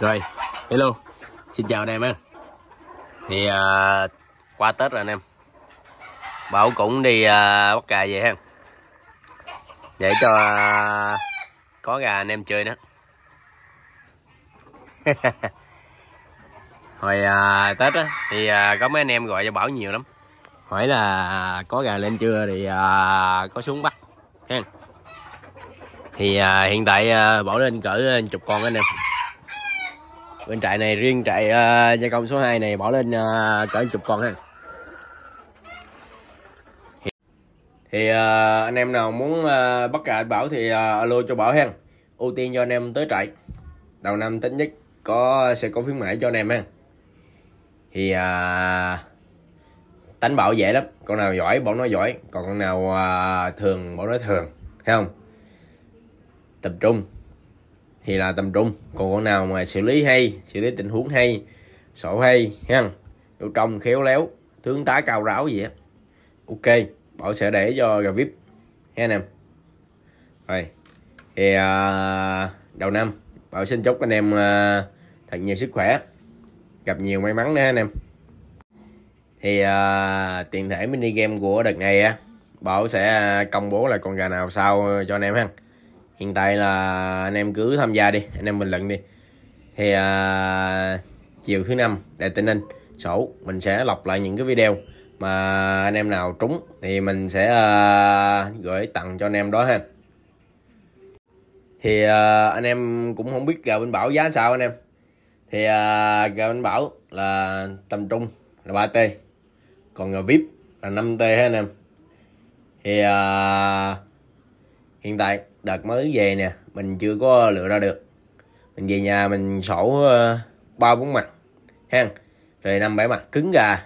rồi hello xin chào anh em thì uh, qua tết rồi anh em bảo cũng đi uh, bắt gà về ha để cho uh, có gà anh em chơi nữa hồi uh, tết á thì uh, có mấy anh em gọi cho bảo nhiều lắm hỏi là có gà lên chưa thì uh, có xuống bắt ha thì uh, hiện tại uh, bảo lên cỡ chục con anh em bên trại này riêng trại uh, gia công số 2 này bỏ lên uh, cỡ chục con ha thì, thì ờ, uh, anh em nào muốn uh, bắt cả bảo thì uh, alo cho bảo hen ưu tiên cho anh em tới trại đầu năm tính nhất có sẽ có khuyến mãi cho anh em ha thì uh, tánh bảo dễ lắm con nào giỏi Bảo nói giỏi còn con nào uh, thường Bảo nói thường thấy không tập trung thì là tầm trung còn con nào mà xử lý hay xử lý tình huống hay sổ hay ha vô trong khéo léo tướng tá cao ráo gì á ok bảo sẽ để cho gà vip ha anh em rồi thì à, đầu năm bảo xin chúc anh em à, thật nhiều sức khỏe gặp nhiều may mắn nữa anh em thì à, tiền thể mini game của đợt này á bảo sẽ à, công bố là con gà nào sau cho anh em ha hiện tại là anh em cứ tham gia đi anh em bình luận đi thì à, chiều thứ năm đại tây ninh sổ mình sẽ lọc lại những cái video mà anh em nào trúng thì mình sẽ à, gửi tặng cho anh em đó ha thì à, anh em cũng không biết gà bên bảo giá sao anh em thì à, gà bên bảo là tầm trung là 3 t còn gà vip là 5 t ha anh em thì à, hiện tại đợt mới về nè mình chưa có lựa ra được mình về nhà mình sổ ờ, ba bốn mặt ha rồi năm bảy mặt cứng gà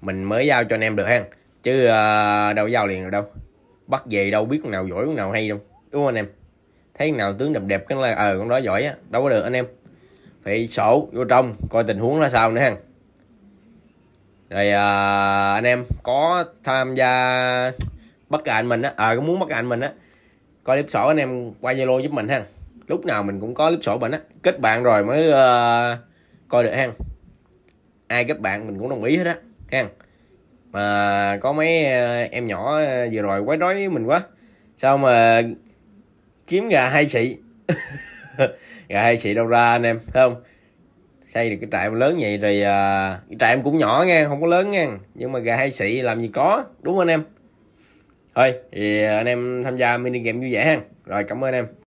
mình mới giao cho anh em được ha chứ uh, đâu giao liền được đâu bắt về đâu biết con nào giỏi con nào hay đâu đúng không anh em thấy con nào tướng đẹp đẹp cái là ờ con đó giỏi á đâu có được anh em phải sổ vô trong coi tình huống là sao nữa ha rồi à, anh em có tham gia bắt gà anh mình á ờ à, có muốn bắt gà anh mình á coi clip sổ anh em qua zalo giúp mình ha lúc nào mình cũng có clip sổ bệnh á kết bạn rồi mới uh, coi được ha ai kết bạn mình cũng đồng ý hết á ha mà có mấy ờ, em nhỏ ờ, vừa rồi quấy rối mình quá sao mà kiếm gà hai xị gà hai xị đâu ra anh em thấy không xây được cái trại lớn vậy rồi uh, cái trại em cũng nhỏ nha không có lớn nha nhưng mà gà hai xị làm gì có đúng không anh em thôi thì anh em tham gia mini game vui vẻ ha rồi cảm ơn em